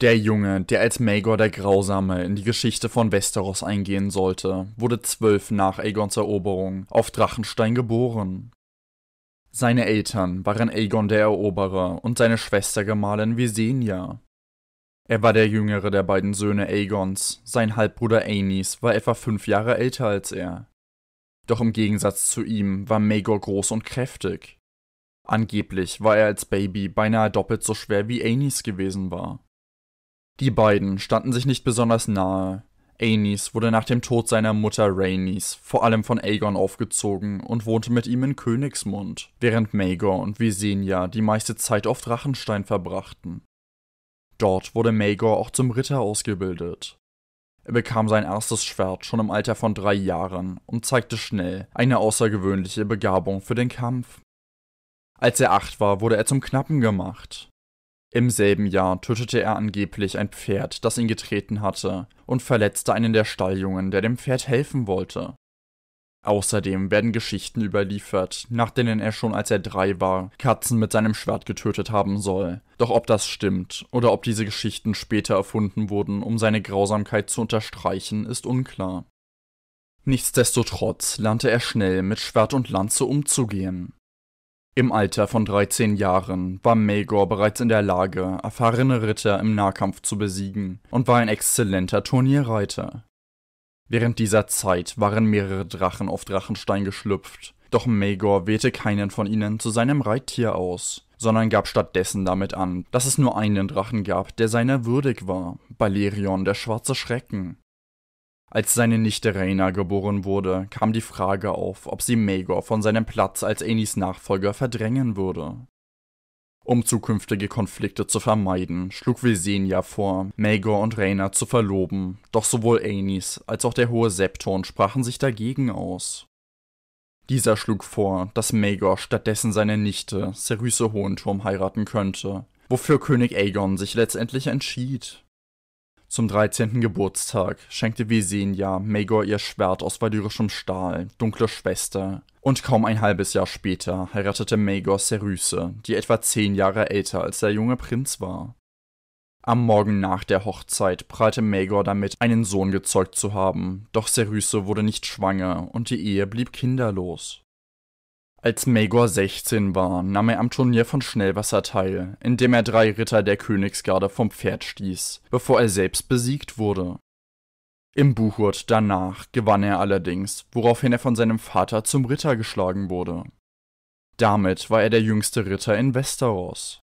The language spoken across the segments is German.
Der Junge, der als Maegor der Grausame in die Geschichte von Westeros eingehen sollte, wurde zwölf nach Aegons Eroberung auf Drachenstein geboren. Seine Eltern waren Aegon der Eroberer und seine Schwestergemahlin Visenya. Er war der jüngere der beiden Söhne Aegons, sein Halbbruder Aenys war etwa fünf Jahre älter als er. Doch im Gegensatz zu ihm war Maegor groß und kräftig. Angeblich war er als Baby beinahe doppelt so schwer wie Aenys gewesen war. Die beiden standen sich nicht besonders nahe. Aenys wurde nach dem Tod seiner Mutter Rhaenys vor allem von Aegon aufgezogen und wohnte mit ihm in Königsmund, während Maegor und Visenya die meiste Zeit auf Drachenstein verbrachten. Dort wurde Maegor auch zum Ritter ausgebildet. Er bekam sein erstes Schwert schon im Alter von drei Jahren und zeigte schnell eine außergewöhnliche Begabung für den Kampf. Als er acht war, wurde er zum Knappen gemacht. Im selben Jahr tötete er angeblich ein Pferd, das ihn getreten hatte, und verletzte einen der Stalljungen, der dem Pferd helfen wollte. Außerdem werden Geschichten überliefert, nach denen er schon als er drei war, Katzen mit seinem Schwert getötet haben soll. Doch ob das stimmt oder ob diese Geschichten später erfunden wurden, um seine Grausamkeit zu unterstreichen, ist unklar. Nichtsdestotrotz lernte er schnell mit Schwert und Lanze umzugehen. Im Alter von 13 Jahren war Magor bereits in der Lage, erfahrene Ritter im Nahkampf zu besiegen und war ein exzellenter Turnierreiter. Während dieser Zeit waren mehrere Drachen auf Drachenstein geschlüpft, doch Magor wählte keinen von ihnen zu seinem Reittier aus, sondern gab stattdessen damit an, dass es nur einen Drachen gab, der seiner würdig war, Balerion der schwarze Schrecken. Als seine Nichte Rhaena geboren wurde, kam die Frage auf, ob sie Maegor von seinem Platz als Aenys Nachfolger verdrängen würde. Um zukünftige Konflikte zu vermeiden, schlug Visenya vor, Maegor und Rhaena zu verloben, doch sowohl Aenys als auch der hohe Septon sprachen sich dagegen aus. Dieser schlug vor, dass Maegor stattdessen seine Nichte, Ceryse Hohenturm, heiraten könnte, wofür König Aegon sich letztendlich entschied. Zum 13. Geburtstag schenkte Visenya Megor ihr Schwert aus valyrischem Stahl, dunkle Schwester. Und kaum ein halbes Jahr später heiratete Megor Ceryse, die etwa zehn Jahre älter als der junge Prinz war. Am Morgen nach der Hochzeit prahlte Megor damit, einen Sohn gezeugt zu haben, doch Ceryse wurde nicht schwanger und die Ehe blieb kinderlos. Als Maegor 16 war, nahm er am Turnier von Schnellwasser teil, in dem er drei Ritter der Königsgarde vom Pferd stieß, bevor er selbst besiegt wurde. Im Buchurt danach gewann er allerdings, woraufhin er von seinem Vater zum Ritter geschlagen wurde. Damit war er der jüngste Ritter in Westeros.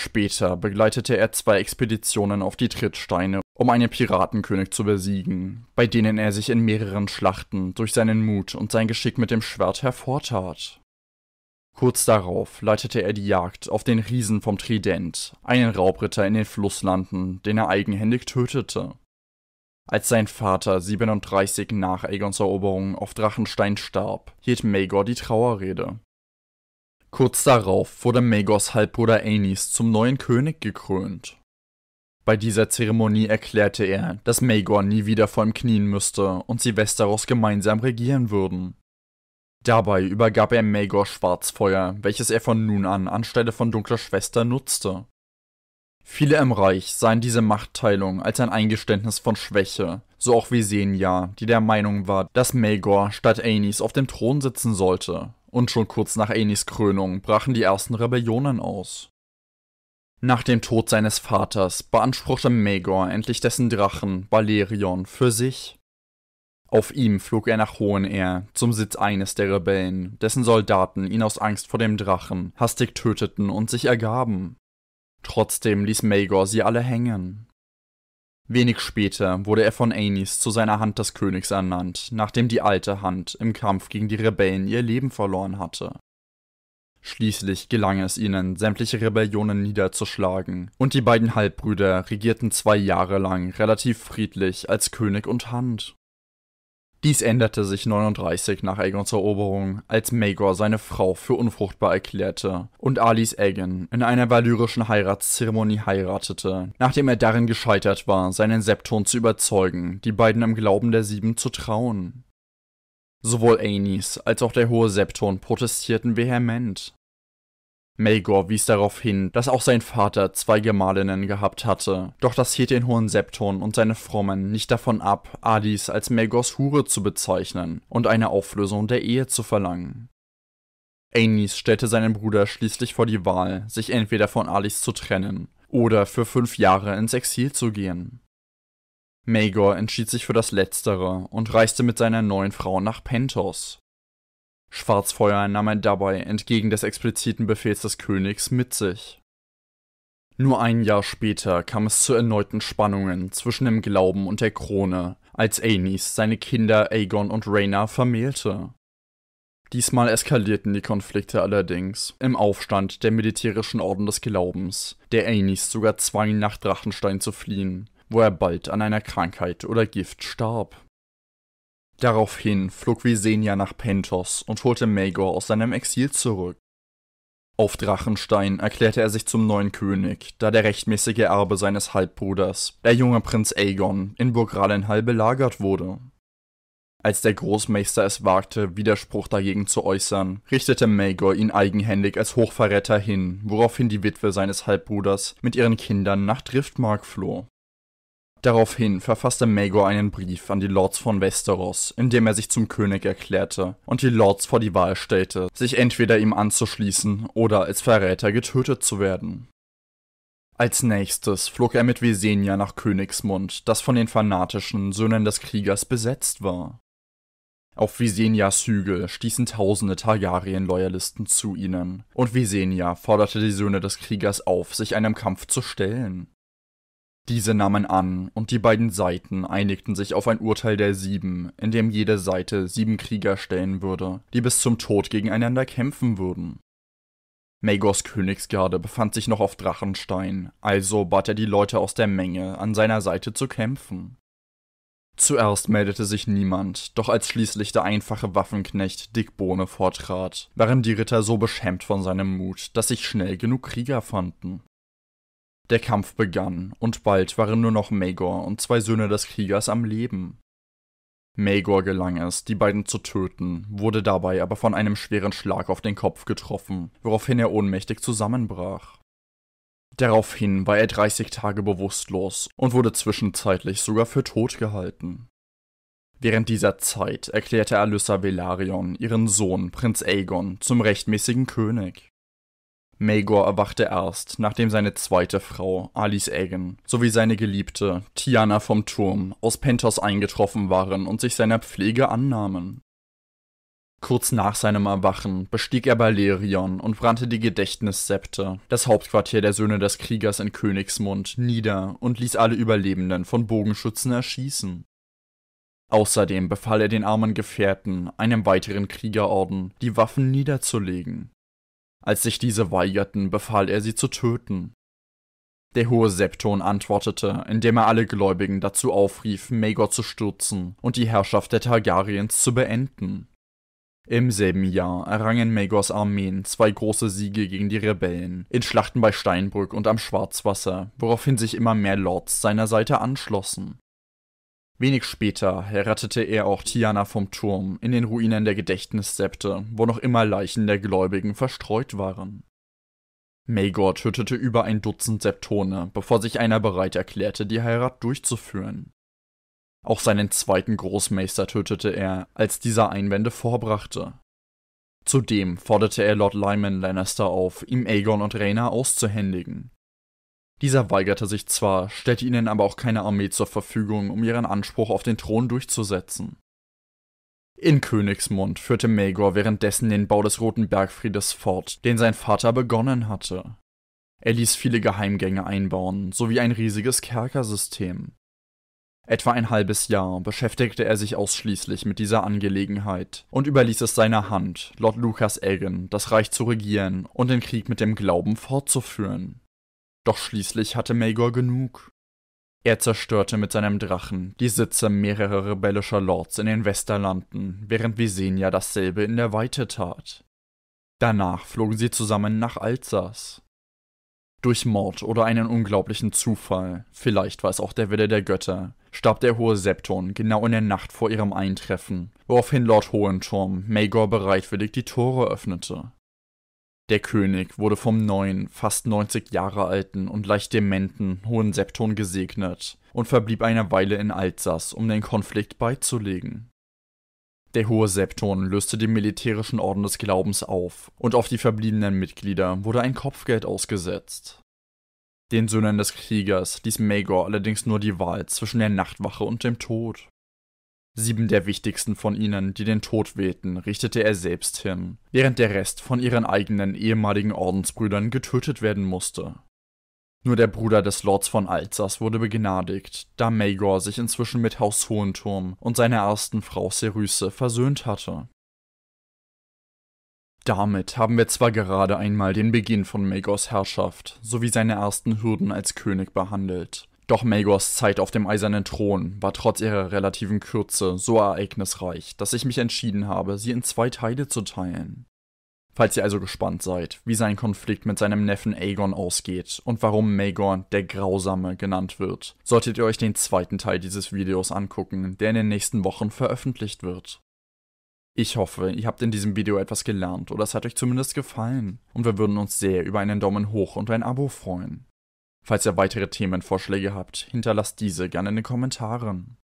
Später begleitete er zwei Expeditionen auf die Trittsteine, um einen Piratenkönig zu besiegen, bei denen er sich in mehreren Schlachten durch seinen Mut und sein Geschick mit dem Schwert hervortat. Kurz darauf leitete er die Jagd auf den Riesen vom Trident, einen Raubritter in den Flusslanden, den er eigenhändig tötete. Als sein Vater 37 nach Aegons Eroberung auf Drachenstein starb, hielt Maegor die Trauerrede. Kurz darauf wurde Magos Halbbruder Aenys zum neuen König gekrönt. Bei dieser Zeremonie erklärte er, dass Magor nie wieder vor ihm knien müsste und sie Westeros gemeinsam regieren würden. Dabei übergab er Magor Schwarzfeuer, welches er von nun an anstelle von Dunkler Schwester nutzte. Viele im Reich sahen diese Machtteilung als ein Eingeständnis von Schwäche, so auch Vesenia, die der Meinung war, dass Maegor statt Aenys auf dem Thron sitzen sollte. Und schon kurz nach Aenys Krönung brachen die ersten Rebellionen aus. Nach dem Tod seines Vaters beanspruchte Maegor endlich dessen Drachen Balerion für sich. Auf ihm flog er nach Hohenair, zum Sitz eines der Rebellen, dessen Soldaten ihn aus Angst vor dem Drachen hastig töteten und sich ergaben. Trotzdem ließ Magor sie alle hängen. Wenig später wurde er von Aenys zu seiner Hand des Königs ernannt, nachdem die alte Hand im Kampf gegen die Rebellen ihr Leben verloren hatte. Schließlich gelang es ihnen, sämtliche Rebellionen niederzuschlagen, und die beiden Halbbrüder regierten zwei Jahre lang relativ friedlich als König und Hand. Dies änderte sich 39 nach Aegons Eroberung, als Maegor seine Frau für unfruchtbar erklärte und Alice Aegon in einer valyrischen Heiratszeremonie heiratete, nachdem er darin gescheitert war, seinen Septon zu überzeugen, die beiden im Glauben der Sieben zu trauen. Sowohl Aenys als auch der hohe Septon protestierten vehement, Maegor wies darauf hin, dass auch sein Vater zwei Gemahlinnen gehabt hatte. Doch das hielt den hohen Septon und seine Frommen nicht davon ab, Adis als Maegors Hure zu bezeichnen und eine Auflösung der Ehe zu verlangen. Aenys stellte seinen Bruder schließlich vor die Wahl, sich entweder von Alice zu trennen oder für fünf Jahre ins Exil zu gehen. Maegor entschied sich für das Letztere und reiste mit seiner neuen Frau nach Pentos, Schwarzfeuer nahm er dabei entgegen des expliziten Befehls des Königs mit sich. Nur ein Jahr später kam es zu erneuten Spannungen zwischen dem Glauben und der Krone, als Aenys seine Kinder Aegon und Rhaena vermählte. Diesmal eskalierten die Konflikte allerdings im Aufstand der militärischen Orden des Glaubens, der Aenys sogar zwang, nach Drachenstein zu fliehen, wo er bald an einer Krankheit oder Gift starb. Daraufhin flog Visenya nach Pentos und holte Magor aus seinem Exil zurück. Auf Drachenstein erklärte er sich zum neuen König, da der rechtmäßige Erbe seines Halbbruders, der junge Prinz Aegon, in Burg Ralenhall belagert wurde. Als der Großmeister es wagte, Widerspruch dagegen zu äußern, richtete Magor ihn eigenhändig als Hochverräter hin, woraufhin die Witwe seines Halbbruders mit ihren Kindern nach Driftmark floh Daraufhin verfasste Magor einen Brief an die Lords von Westeros, in dem er sich zum König erklärte und die Lords vor die Wahl stellte, sich entweder ihm anzuschließen oder als Verräter getötet zu werden. Als nächstes flog er mit Visenya nach Königsmund, das von den fanatischen Söhnen des Kriegers besetzt war. Auf Visenyas Hügel stießen tausende Targaryen-Loyalisten zu ihnen, und Visenya forderte die Söhne des Kriegers auf, sich einem Kampf zu stellen. Diese nahmen an, und die beiden Seiten einigten sich auf ein Urteil der Sieben, in dem jede Seite sieben Krieger stellen würde, die bis zum Tod gegeneinander kämpfen würden. Magors Königsgarde befand sich noch auf Drachenstein, also bat er die Leute aus der Menge, an seiner Seite zu kämpfen. Zuerst meldete sich niemand, doch als schließlich der einfache Waffenknecht Dickbohne vortrat, waren die Ritter so beschämt von seinem Mut, dass sich schnell genug Krieger fanden. Der Kampf begann, und bald waren nur noch Magor und zwei Söhne des Kriegers am Leben. Magor gelang es, die beiden zu töten, wurde dabei aber von einem schweren Schlag auf den Kopf getroffen, woraufhin er ohnmächtig zusammenbrach. Daraufhin war er 30 Tage bewusstlos und wurde zwischenzeitlich sogar für tot gehalten. Während dieser Zeit erklärte Alyssa Velarion ihren Sohn Prinz Aegon zum rechtmäßigen König. Maegor erwachte erst, nachdem seine zweite Frau, Alice Egan, sowie seine Geliebte, Tiana vom Turm, aus Pentos eingetroffen waren und sich seiner Pflege annahmen. Kurz nach seinem Erwachen bestieg er Balerion und brannte die Gedächtnissepte, das Hauptquartier der Söhne des Kriegers in Königsmund, nieder und ließ alle Überlebenden von Bogenschützen erschießen. Außerdem befahl er den armen Gefährten, einem weiteren Kriegerorden, die Waffen niederzulegen. Als sich diese weigerten, befahl er sie zu töten. Der hohe Septon antwortete, indem er alle Gläubigen dazu aufrief, Magor zu stürzen und die Herrschaft der Targaryens zu beenden. Im selben Jahr errangen Magors Armeen zwei große Siege gegen die Rebellen, in Schlachten bei Steinbrück und am Schwarzwasser, woraufhin sich immer mehr Lords seiner Seite anschlossen. Wenig später rettete er auch Tiana vom Turm in den Ruinen der Gedächtnissepte, wo noch immer Leichen der Gläubigen verstreut waren. Magor tötete über ein Dutzend Septone, bevor sich einer bereit erklärte, die Heirat durchzuführen. Auch seinen zweiten Großmeister tötete er, als dieser Einwände vorbrachte. Zudem forderte er Lord Lyman Lannister auf, ihm Aegon und Rhaena auszuhändigen. Dieser weigerte sich zwar, stellte ihnen aber auch keine Armee zur Verfügung, um ihren Anspruch auf den Thron durchzusetzen. In Königsmund führte Maegor währenddessen den Bau des Roten Bergfriedes fort, den sein Vater begonnen hatte. Er ließ viele Geheimgänge einbauen, sowie ein riesiges Kerkersystem. Etwa ein halbes Jahr beschäftigte er sich ausschließlich mit dieser Angelegenheit und überließ es seiner Hand, Lord Lucas Egan, das Reich zu regieren und den Krieg mit dem Glauben fortzuführen. Doch schließlich hatte Magor genug. Er zerstörte mit seinem Drachen die Sitze mehrerer rebellischer Lords in den Westerlanden, während Visenya dasselbe in der Weite tat. Danach flogen sie zusammen nach Alsace. Durch Mord oder einen unglaublichen Zufall, vielleicht war es auch der Wille der Götter, starb der hohe Septon genau in der Nacht vor ihrem Eintreffen, woraufhin Lord Hohenturm Magor bereitwillig die Tore öffnete. Der König wurde vom neuen, fast 90 Jahre alten und leicht dementen Hohen Septon gesegnet und verblieb eine Weile in Altsass, um den Konflikt beizulegen. Der Hohe Septon löste den militärischen Orden des Glaubens auf und auf die verbliebenen Mitglieder wurde ein Kopfgeld ausgesetzt. Den Söhnen des Kriegers ließ Magor allerdings nur die Wahl zwischen der Nachtwache und dem Tod. Sieben der wichtigsten von ihnen, die den Tod wehten, richtete er selbst hin, während der Rest von ihren eigenen ehemaligen Ordensbrüdern getötet werden musste. Nur der Bruder des Lords von Alsas wurde begnadigt, da Magor sich inzwischen mit Haus Hohenturm und seiner ersten Frau Ceryse versöhnt hatte. Damit haben wir zwar gerade einmal den Beginn von Magors Herrschaft sowie seine ersten Hürden als König behandelt, doch Magors Zeit auf dem eisernen Thron war trotz ihrer relativen Kürze so ereignisreich, dass ich mich entschieden habe, sie in zwei Teile zu teilen. Falls ihr also gespannt seid, wie sein Konflikt mit seinem Neffen Aegon ausgeht und warum Maegorn der Grausame genannt wird, solltet ihr euch den zweiten Teil dieses Videos angucken, der in den nächsten Wochen veröffentlicht wird. Ich hoffe, ihr habt in diesem Video etwas gelernt oder es hat euch zumindest gefallen und wir würden uns sehr über einen Daumen hoch und ein Abo freuen. Falls ihr weitere Themenvorschläge habt, hinterlasst diese gerne in den Kommentaren.